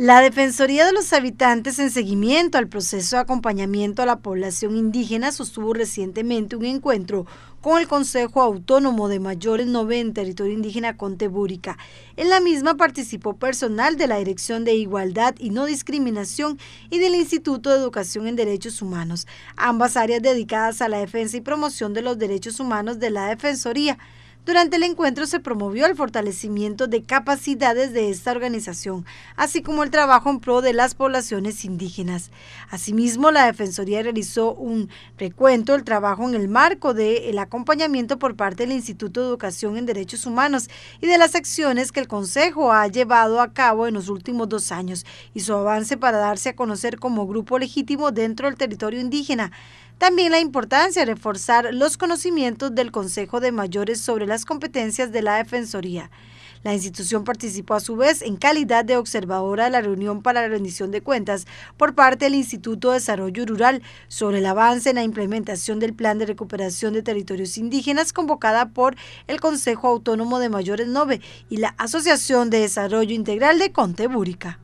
La Defensoría de los Habitantes en seguimiento al proceso de acompañamiento a la población indígena sostuvo recientemente un encuentro con el Consejo Autónomo de Mayores 90 en territorio indígena Contebúrica. En la misma participó personal de la Dirección de Igualdad y No Discriminación y del Instituto de Educación en Derechos Humanos, ambas áreas dedicadas a la defensa y promoción de los derechos humanos de la Defensoría. Durante el encuentro se promovió el fortalecimiento de capacidades de esta organización, así como el trabajo en pro de las poblaciones indígenas. Asimismo, la Defensoría realizó un recuento del trabajo en el marco del el acompañamiento por parte del Instituto de Educación en Derechos Humanos y de las acciones que el Consejo ha llevado a cabo en los últimos dos años y su avance para darse a conocer como grupo legítimo dentro del territorio indígena. También la importancia de reforzar los conocimientos del Consejo de Mayores sobre las competencias de la Defensoría. La institución participó a su vez en calidad de observadora de la reunión para la rendición de cuentas por parte del Instituto de Desarrollo Rural sobre el avance en la implementación del Plan de Recuperación de Territorios Indígenas convocada por el Consejo Autónomo de Mayores 9 e y la Asociación de Desarrollo Integral de Contebúrica.